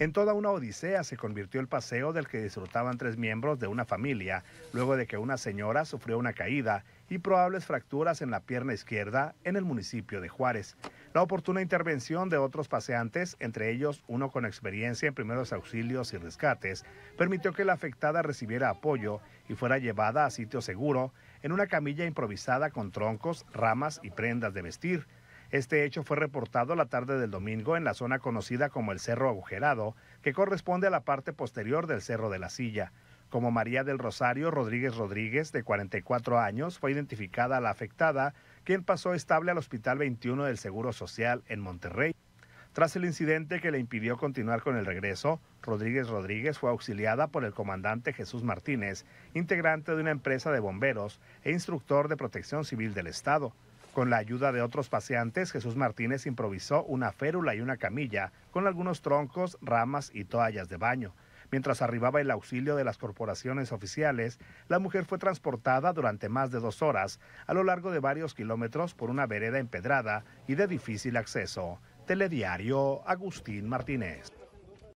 En toda una odisea se convirtió el paseo del que disfrutaban tres miembros de una familia, luego de que una señora sufrió una caída y probables fracturas en la pierna izquierda en el municipio de Juárez. La oportuna intervención de otros paseantes, entre ellos uno con experiencia en primeros auxilios y rescates, permitió que la afectada recibiera apoyo y fuera llevada a sitio seguro en una camilla improvisada con troncos, ramas y prendas de vestir. Este hecho fue reportado la tarde del domingo en la zona conocida como el Cerro Agujerado, que corresponde a la parte posterior del Cerro de la Silla. Como María del Rosario Rodríguez Rodríguez, de 44 años, fue identificada la afectada, quien pasó estable al Hospital 21 del Seguro Social en Monterrey. Tras el incidente que le impidió continuar con el regreso, Rodríguez Rodríguez fue auxiliada por el comandante Jesús Martínez, integrante de una empresa de bomberos e instructor de protección civil del Estado. Con la ayuda de otros paseantes, Jesús Martínez improvisó una férula y una camilla con algunos troncos, ramas y toallas de baño. Mientras arribaba el auxilio de las corporaciones oficiales, la mujer fue transportada durante más de dos horas a lo largo de varios kilómetros por una vereda empedrada y de difícil acceso. Telediario Agustín Martínez.